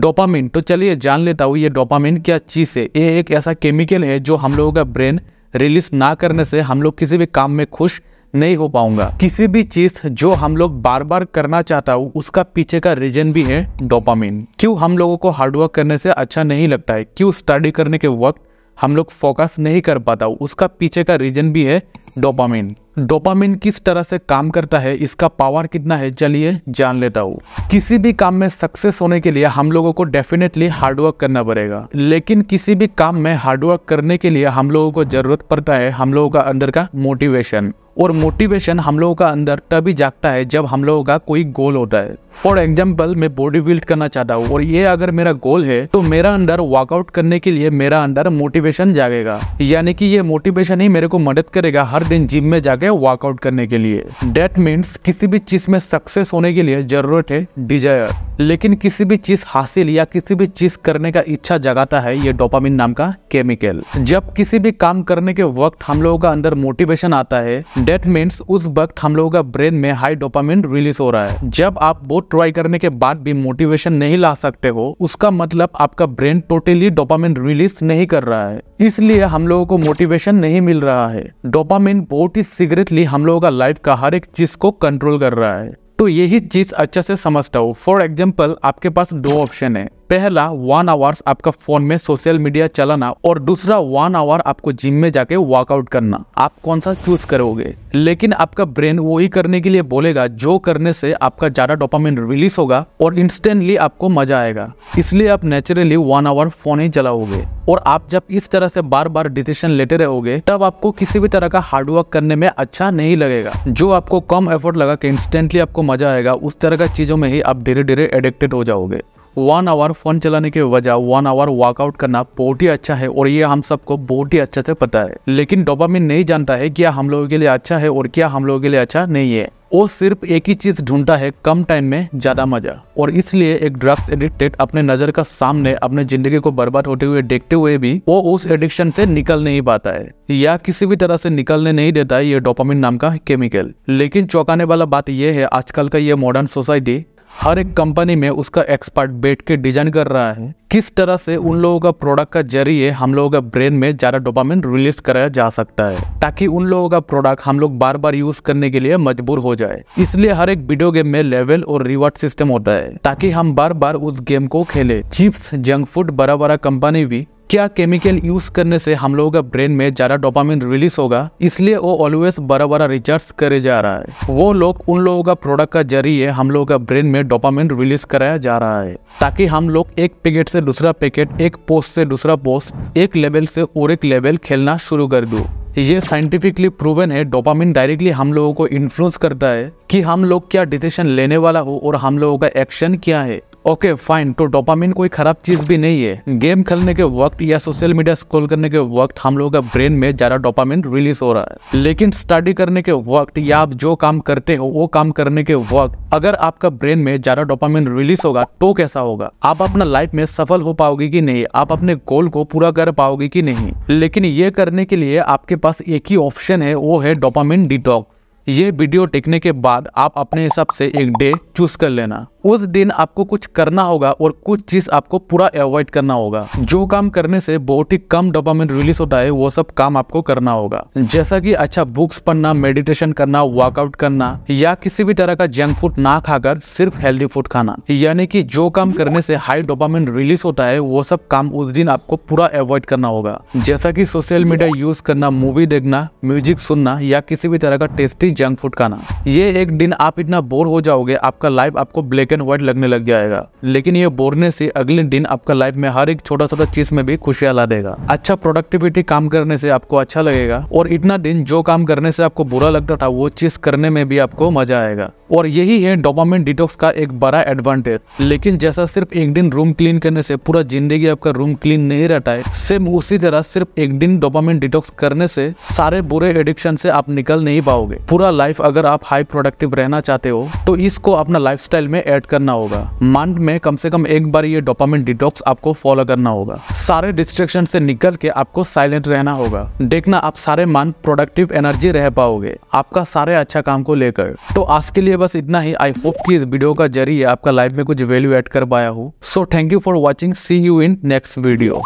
dopamine तो चलिए जान लेता हूँ ये डोपामिन क्या चीज़ है ये एक ऐसा केमिकल है जो हम लोगों का ब्रेन रिलीज ना करने से हम लोग किसी भी काम में खुश नहीं हो पाऊंगा किसी भी चीज जो हम लोग बार बार करना चाहता हूँ उसका पीछे का रीजन भी है डोपामिन क्यों हम लोगों को हार्डवर्क करने से अच्छा नहीं लगता है क्यों स्टडी करने के वक्त हम लोग फोकस नहीं कर पाता उसका पीछे का रीजन भी है डोपामिन डोपामिन किस तरह से काम करता है इसका पावर कितना है चलिए जान लेता हूँ किसी भी काम में सक्सेस होने के लिए हम लोगों को डेफिनेटली हार्डवर्क करना पड़ेगा लेकिन किसी भी काम में हार्डवर्क करने के लिए हम लोगों को जरूरत पड़ता है हम लोगों का अंदर का मोटिवेशन और मोटिवेशन हम लोगों का अंदर तभी जागता है जब हम लोगों का कोई गोल होता है फॉर एग्जाम्पल मैं बॉडी बिल्ड करना चाहता हूँ और ये अगर मेरा गोल है तो मेरा अंदर वर्कआउट करने के लिए मेरा अंदर मोटिवेशन जागेगा यानी कि ये मोटिवेशन ही मेरे को मदद करेगा हर दिन जिम में जाके वर्कआउट करने के लिए डेट मीन्स किसी भी चीज में सक्सेस होने के लिए जरूरत है डिजायर लेकिन किसी भी चीज हासिल या किसी भी चीज करने का इच्छा जगाता है ये डोपामिन नाम का केमिकल जब किसी भी काम करने के वक्त हम लोगों का अंदर मोटिवेशन आता है डेट मीन्स उस वक्त हम लोगों का ब्रेन में हाई डोपामिन रिलीज हो रहा है जब आप बोट ट्राई करने के बाद भी मोटिवेशन नहीं ला सकते हो उसका मतलब आपका ब्रेन टोटली डोपामिन रिलीज नहीं कर रहा है इसलिए हम लोगों को मोटिवेशन नहीं मिल रहा है डोपामिन बहुत ही सिगरेटली हम लोगों का लाइफ का हर एक चीज को कंट्रोल कर रहा है तो यही चीज अच्छा से समझता हूँ फॉर एग्जाम्पल आपके पास दो ऑप्शन है पहला वन आवर्स आपका फोन में सोशल मीडिया चलाना और दूसरा वन आवर आपको जिम में जाके वर्कआउट करना आप कौन सा चूज करोगे लेकिन आपका ब्रेन वो ही करने के लिए बोलेगा जो करने से आपका ज्यादा डोपामिन रिलीज होगा और इंस्टेंटली आपको मजा आएगा इसलिए आप नेचुरली वन आवर फोन ही चलाओगे और आप जब इस तरह से बार बार डिसीशन लेते रहोगे तब आपको किसी भी तरह का हार्डवर्क करने में अच्छा नहीं लगेगा जो आपको कम एफर्ट लगा के इंस्टेंटली आपको मजा आएगा उस तरह का चीजों में ही आप धीरे धीरे एडिक्टेड हो जाओगे वन आवर फ़ोन चलाने के वजह वन आवर वर्कआउट करना बहुत ही अच्छा है और ये हम सबको बहुत ही अच्छे से पता है लेकिन डोपामिन नहीं जानता है क्या हम लोगों के लिए अच्छा है और क्या हम लोगों के लिए अच्छा नहीं है वो सिर्फ एक ही चीज़ ढूंढता है कम टाइम में ज़्यादा मज़ा और इसलिए एक ड्रग्स एडिक्टेड अपने नज़र का सामने अपने ज़िंदगी को बर्बाद होते हुए देखते हुए भी वो उस एडिक्शन से निकल नहीं पाता है या किसी भी तरह से निकलने नहीं देता है ये डोपामिन नाम का केमिकल लेकिन चौंकाने वाला बात यह है आजकल का ये मॉडर्न सोसाइटी हर एक कंपनी में उसका एक्सपर्ट बैठ के डिजाइन कर रहा है किस तरह से उन लोगों का प्रोडक्ट का जरिए हम लोगों का ब्रेन में ज़्यादा डोपामिन रिलीज कराया जा सकता है ताकि उन लोगों का प्रोडक्ट हम लोग बार बार यूज करने के लिए मजबूर हो जाए इसलिए हर एक वीडियो गेम में लेवल और रिवार्ड सिस्टम होता है ताकि हम बार बार उस गेम को खेले चिप्स जंक फूड बड़ा बड़ा कंपनी भी क्या केमिकल यूज़ करने से हम लोगों का ब्रेन में ज़्यादा डोपामिन रिलीज होगा इसलिए वो ऑलवेज बड़ा बड़ा रिचार्ज करे जा रहा है वो लोग उन लोगों का प्रोडक्ट का जरिए हम लोगों का ब्रेन में डोपामिन रिलीज कराया जा रहा है ताकि हम लोग एक पैकेट से दूसरा पैकेट एक पोस्ट से दूसरा पोस्ट एक लेवल से और एक लेवल खेलना शुरू कर दो ये साइंटिफिकली प्रूवन है डोपामिन डायरेक्टली हम लोगों को इन्फ्लुएंस करता है कि हम लोग क्या डिसीजन लेने वाला हो और हम लोगों का एक्शन क्या है ओके फाइन तो डोपामिन कोई खराब चीज़ भी नहीं है गेम खेलने के वक्त या सोशल मीडिया स्क्रॉल करने के वक्त हम लोगों का ब्रेन में ज़्यादा डोपामिन रिलीज हो रहा है लेकिन स्टडी करने के वक्त या आप जो काम करते हो वो काम करने के वक्त अगर आपका ब्रेन में ज़्यादा डोपामिन रिलीज होगा तो कैसा होगा आप अपना लाइफ में सफल हो पाओगे की नहीं आप अपने गोल को पूरा कर पाओगे की नहीं लेकिन ये करने के लिए आपके पास एक ही ऑप्शन है वो है डोपामिन डिटॉक्स ये वीडियो देखने के बाद आप अपने हिसाब से एक डे चूज कर लेना उस दिन आपको कुछ करना होगा और कुछ चीज आपको पूरा अवॉइड करना होगा जो काम करने से बहुत ही कम डोपामिन रिलीज होता है वो सब काम आपको करना होगा जैसा कि अच्छा बुक्स पढ़ना मेडिटेशन करना वर्कआउट करना या किसी भी तरह का जंक फूड ना खाकर सिर्फ हेल्दी फूड खाना यानी कि जो काम करने से हाई डोपामिन रिलीज होता है वो सब काम उस दिन आपको पूरा अवॉइड करना होगा जैसा की सोशल मीडिया यूज करना मूवी देखना म्यूजिक सुनना या किसी भी तरह का टेस्टी जंक फूड खाना ये एक दिन आप इतना बोर हो जाओगे आपका लाइफ आपको ब्लैक एंड व्हाइट लगने लग जाएगा लेकिन ये बोरने से अगले दिन आपका लाइफ में हर एक छोटा छोटा चीज में भी खुशियां ला देगा अच्छा प्रोडक्टिविटी काम करने से आपको अच्छा लगेगा और इतना दिन जो काम करने से आपको बुरा लगता था वो चीज करने में भी आपको मजा आएगा और यही है डोपामिन डिटॉक्स का एक बड़ा एडवांटेज लेकिन जैसा सिर्फ एक दिन रूम क्लीन करने से पूरा जिंदगी आपका रूम क्लीन नहीं रहता है सेम उसी तरह सिर्फ एक दिन डोपामिन डिटॉक्स करने से सारे बुरे एडिक्शन से आप निकल नहीं पाओगे पूरा लाइफ अगर आप हाई प्रोडक्टिव रहना चाहते हो तो इसको अपना लाइफ में एड करना होगा मंथ में कम से कम एक बार ये डोपामिन डिटॉक्स आपको फॉलो करना होगा सारे डिस्ट्रेक्शन से निकल के आपको साइलेंट रहना होगा देखना आप सारे मंथ प्रोडक्टिव एनर्जी रह पाओगे आपका सारे अच्छा काम को लेकर तो आज के लिए बस इतना ही आई होप कि इस वीडियो का जरिए आपका लाइफ में कुछ वैल्यू एड कर पाया हूँ so thank you for watching see you in next video